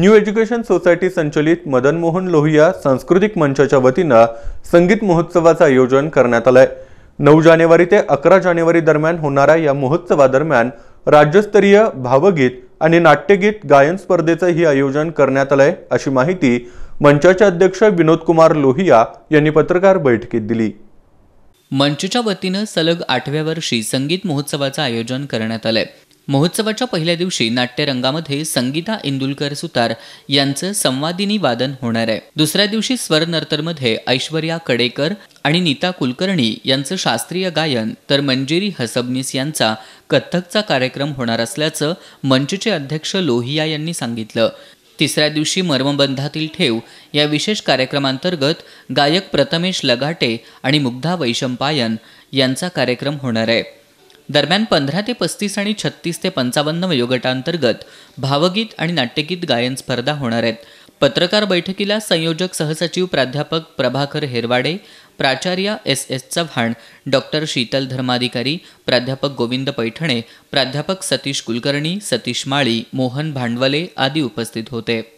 new education society संचलित मदन मोहन लोहिया सांस्कृतिक मंचाच्या वतीनं संगीत महोत्सवाचं आयोजन करण्यात आलं आहे नऊ जानेवारी ते अकरा जानेवारी दरम्यान होणाऱ्या या महोत्सवादरम्यान राज्यस्तरीय भावगीत आणि नाट्यगीत गायन स्पर्धेचंही आयोजन करण्यात आलंय आहे अशी माहिती मंचाचे अध्यक्ष विनोद कुमार लोहिया यांनी पत्रकार बैठकीत दिली मंचच्या वतीनं सलग आठव्या वर्षी संगीत महोत्सवाचं आयोजन करण्यात आलंय महोत्सवाच्या पहिल्या दिवशी नाट्यरंगामध्ये संगीता इंदुलकर सुतार यांचं संवादिनी वादन होणार आहे दुसऱ्या दिवशी स्वर ऐश्वर्या कडेकर आणि नीता कुलकर्णी यांचं शास्त्रीय गायन तर मंजिरी हसबनीस यांचा कथ्थकचा कार्यक्रम होणार असल्याचं मंचचे अध्यक्ष लोहिया यांनी सांगितलं तिसऱ्या दिवशी मर्मबंधातील ठेव या विशेष कार्यक्रमांतर्गत गायक प्रथमेश लगाटे आणि मुग्धा वैशंपायन यांचा कार्यक्रम होणार आहे दरम्यान पंधरा ते पस्तीस आणि छत्तीस ते पंचावन्न वयोगटांतर्गत भावगीत आणि नाट्यगीत गायन स्पर्धा होणार आहेत पत्रकार बैठकीला संयोजक सहसचिव प्राध्यापक प्रभाकर हेरवाडे प्राचार्य S S Chavan doctor Sheetal Dharmadhikari प्राध्यापक गोविंद पैठणे प्राध्यापक सतीश कुलकर्णी सतीश माळी मोहन भांडवले आदी उपस्थित होते